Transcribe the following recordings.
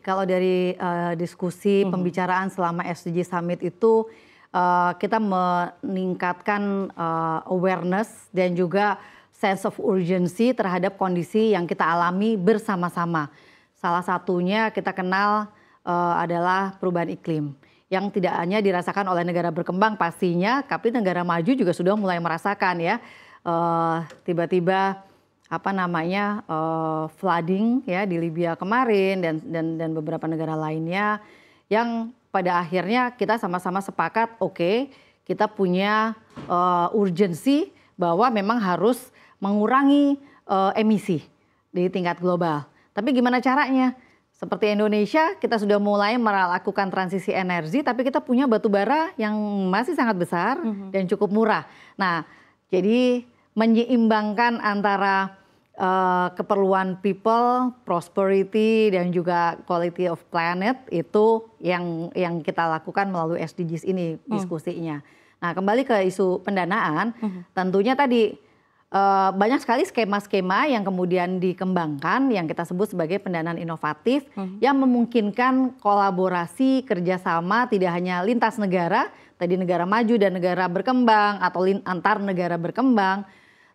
kalau dari uh, diskusi hmm. pembicaraan selama SDG Summit itu uh, kita meningkatkan uh, awareness dan juga sense of urgency terhadap kondisi yang kita alami bersama-sama. Salah satunya kita kenal uh, adalah perubahan iklim yang tidak hanya dirasakan oleh negara berkembang pastinya, tapi negara maju juga sudah mulai merasakan ya. uh, tiba -tiba apa namanya uh, flooding ya di Libya kemarin dan dan dan beberapa negara lainnya yang pada akhirnya kita sama-sama sepakat oke okay, kita punya uh, urgensi bahwa memang harus mengurangi uh, emisi di tingkat global. Tapi gimana caranya? Seperti Indonesia, kita sudah mulai melakukan transisi energi, tapi kita punya batu bara yang masih sangat besar mm -hmm. dan cukup murah. Nah, jadi menyeimbangkan antara uh, keperluan people, prosperity dan juga quality of planet itu yang yang kita lakukan melalui SDGs ini hmm. diskusinya. Nah, kembali ke isu pendanaan, hmm. tentunya tadi uh, banyak sekali skema-skema yang kemudian dikembangkan yang kita sebut sebagai pendanaan inovatif hmm. yang memungkinkan kolaborasi kerjasama tidak hanya lintas negara, tadi negara maju dan negara berkembang atau antar negara berkembang,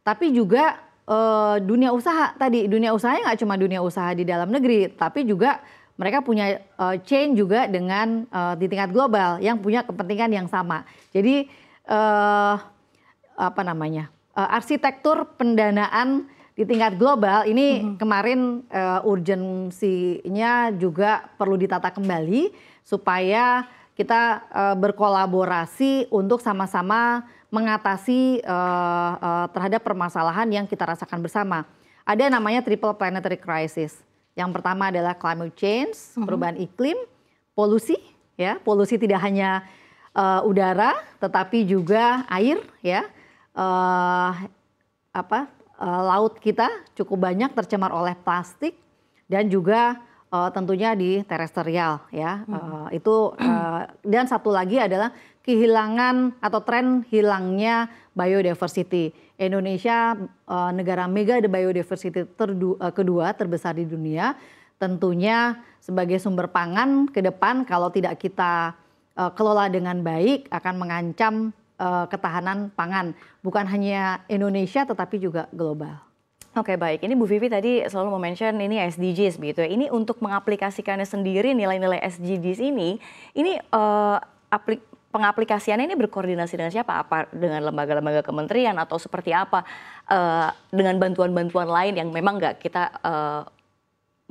tapi juga uh, dunia usaha tadi dunia usahanya nggak cuma dunia usaha di dalam negeri tapi juga mereka punya uh, chain juga dengan uh, di tingkat global yang punya kepentingan yang sama jadi uh, apa namanya uh, arsitektur pendanaan di tingkat global ini mm-hmm. kemarin uh, urgensinya juga perlu ditata kembali supaya kita uh, berkolaborasi untuk sama-sama mengatasi uh, uh, terhadap permasalahan yang kita rasakan bersama. Ada namanya triple planetary crisis. Yang pertama adalah climate change, mhm. perubahan iklim, polusi, ya polusi tidak hanya uh, udara, tetapi juga air, ya uh, apa uh, laut kita cukup banyak tercemar oleh plastik dan juga uh, tentunya di terestrial ya hmm. uh, itu uh, dan satu lagi adalah kehilangan atau tren hilangnya biodiversity Indonesia uh, negara mega biodiversity terdu, uh, kedua terbesar di dunia tentunya sebagai sumber pangan ke depan kalau tidak kita uh, kelola dengan baik akan mengancam uh, ketahanan pangan bukan hanya Indonesia tetapi juga global. Oke okay, baik, ini Bu Vivi tadi selalu mention ini SDGs begitu ya. Ini untuk mengaplikasikannya sendiri nilai-nilai SDGs ini, ini uh, aplik pengaplikasiannya ini berkoordinasi dengan siapa? Apa dengan lembaga-lembaga kementerian atau seperti apa? Uh, dengan bantuan-bantuan lain yang memang nggak kita uh,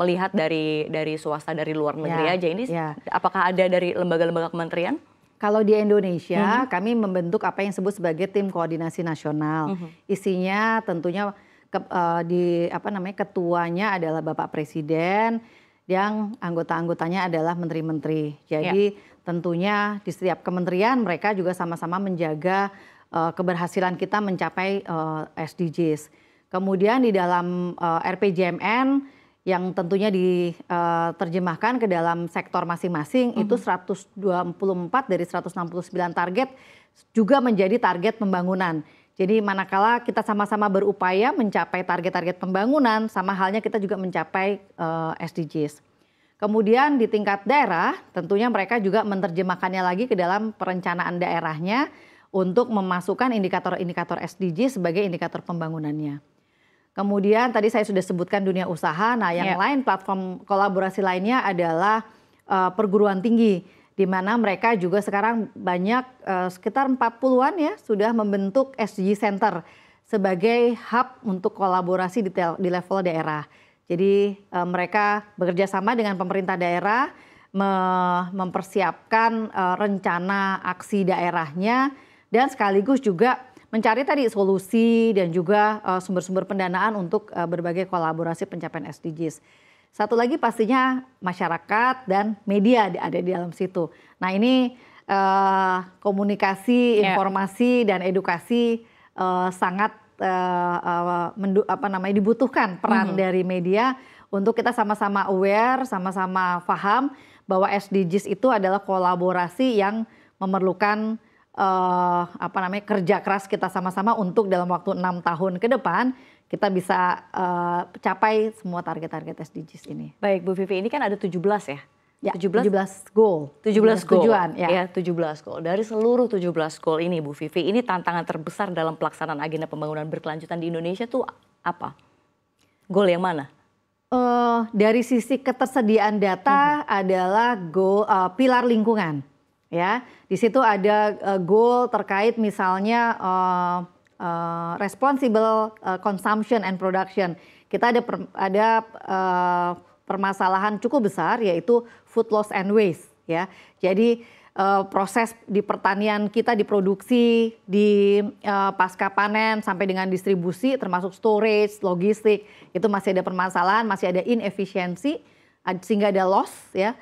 melihat dari dari swasta dari luar ya, negeri ya, aja ini, ya. apakah ada dari lembaga-lembaga kementerian? Kalau di Indonesia, mm -hmm. kami membentuk apa yang disebut sebagai tim koordinasi nasional. Mm -hmm. Isinya tentunya ke, uh, di apa namanya ketuanya adalah Bapak Presiden yang anggota-anggotanya adalah menteri-menteri. Jadi yeah. tentunya di setiap kementerian mereka juga sama-sama menjaga uh, keberhasilan kita mencapai uh, eh, SDGs. Kemudian di dalam uh, RPJMN yang tentunya diterjemahkan uh, ke dalam sektor masing-masing mm -hmm. itu 124 dari 169 target juga menjadi target pembangunan. Jadi manakala kita sama-sama berupaya mencapai target-target pembangunan, sama halnya kita juga mencapai uh, eh, SDGs. Kemudian di tingkat daerah, tentunya mereka juga menerjemahkannya lagi ke dalam perencanaan daerahnya untuk memasukkan indikator-indikator SDG sebagai indikator pembangunannya. Kemudian tadi saya sudah sebutkan dunia usaha. Nah, yang yeah. lain platform kolaborasi lainnya adalah uh, perguruan tinggi di mana mereka juga sekarang banyak uh, sekitar 40-an ya sudah membentuk SDG Center sebagai hub untuk kolaborasi di, di level daerah. Jadi uh, mereka bekerja sama dengan pemerintah daerah me, mempersiapkan uh, rencana aksi daerahnya dan sekaligus juga mencari tadi solusi dan juga sumber-sumber pendanaan untuk berbagai kolaborasi pencapaian SDGs. Satu lagi pastinya masyarakat dan media ada di dalam situ. Nah ini uh, komunikasi, ya. informasi yeah. dan edukasi uh, sangat uh, uh, apa namanya dibutuhkan peran mm -hmm. dari media untuk kita sama-sama aware, sama-sama paham bahwa SDGs itu adalah kolaborasi yang memerlukan uh, apa namanya kerja keras kita sama-sama untuk dalam waktu enam tahun ke depan kita bisa uh, capai semua target-target SDGs ini. Baik Bu Vivi, ini kan ada 17 ya? Ya, 17, 17 goal. 17, 17 goal. Tujuan, ya. ya, 17 goal. Dari seluruh 17 goal ini Bu Vivi, ini tantangan terbesar dalam pelaksanaan agenda pembangunan berkelanjutan di Indonesia tuh apa? Goal yang mana? Uh, dari sisi ketersediaan data uh mhm. -huh. adalah goal uh, pilar lingkungan ya. Di situ ada uh, goal terkait misalnya uh, uh, responsible uh, consumption and production. Kita ada per, ada uh, permasalahan cukup besar yaitu food loss and waste ya. Jadi uh, proses di pertanian kita diproduksi di uh, pasca panen sampai dengan distribusi termasuk storage, logistik itu masih ada permasalahan, masih ada inefisiensi sehingga ada loss ya.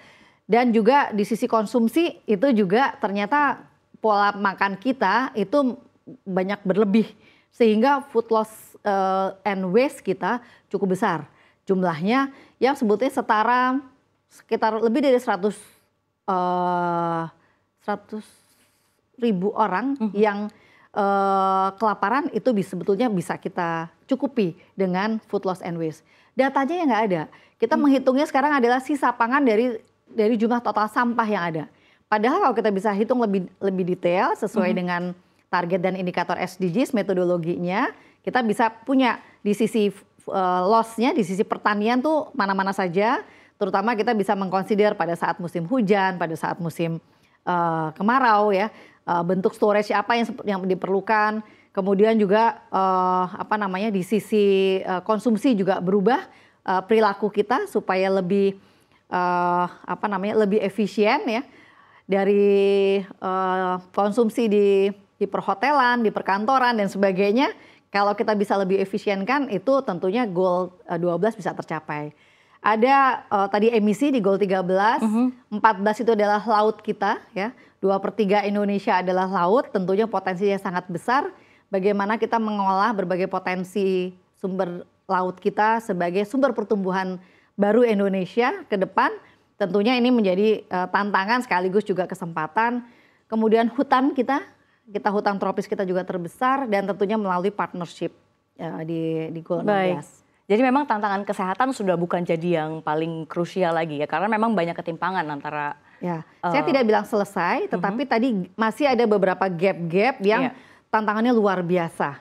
Dan juga di sisi konsumsi itu juga ternyata pola makan kita itu banyak berlebih sehingga food loss uh, and waste kita cukup besar jumlahnya yang sebutnya setara sekitar lebih dari 100 uh, 100 ribu orang mm -hmm. yang uh, kelaparan itu bisa, sebetulnya bisa kita cukupi dengan food loss and waste. Datanya yang nggak ada. Kita hmm. menghitungnya sekarang adalah sisa pangan dari dari jumlah total sampah yang ada. Padahal kalau kita bisa hitung lebih lebih detail sesuai hmm. dengan target dan indikator SDGs metodologinya kita bisa punya di sisi uh, lossnya di sisi pertanian tuh mana-mana saja terutama kita bisa mengkonsider pada saat musim hujan pada saat musim uh, kemarau ya uh, bentuk storage apa yang yang diperlukan kemudian juga uh, apa namanya di sisi uh, konsumsi juga berubah uh, perilaku kita supaya lebih uh, apa namanya lebih efisien ya dari uh, konsumsi di di perhotelan, di perkantoran dan sebagainya. Kalau kita bisa lebih efisienkan itu tentunya goal 12 eh, bisa tercapai. Ada uh, tadi emisi di goal 13, uh -huh. 14 itu adalah laut kita ya. 2 per 3 Indonesia adalah laut, tentunya potensinya sangat besar. Bagaimana kita mengolah berbagai potensi sumber laut kita sebagai sumber pertumbuhan baru Indonesia ke depan. Tentunya ini menjadi uh, tantangan sekaligus juga kesempatan. Kemudian hutan kita kita hutang tropis kita juga terbesar dan tentunya melalui partnership ya, di di Gold Baik. Jadi memang tantangan kesehatan sudah bukan jadi yang paling krusial lagi ya karena memang banyak ketimpangan antara Ya, uh, saya tidak bilang selesai mhm. tetapi uh -huh. tadi masih ada beberapa gap-gap yang yeah. tantangannya luar biasa.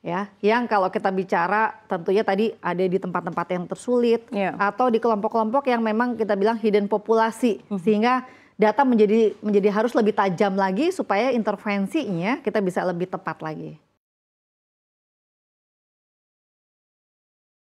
Ya, yang kalau kita bicara tentunya tadi ada di tempat-tempat yang tersulit yeah. atau di kelompok-kelompok yang memang kita bilang hidden populasi uh mhm. -huh. sehingga data menjadi menjadi harus lebih tajam lagi supaya intervensinya kita bisa lebih tepat lagi.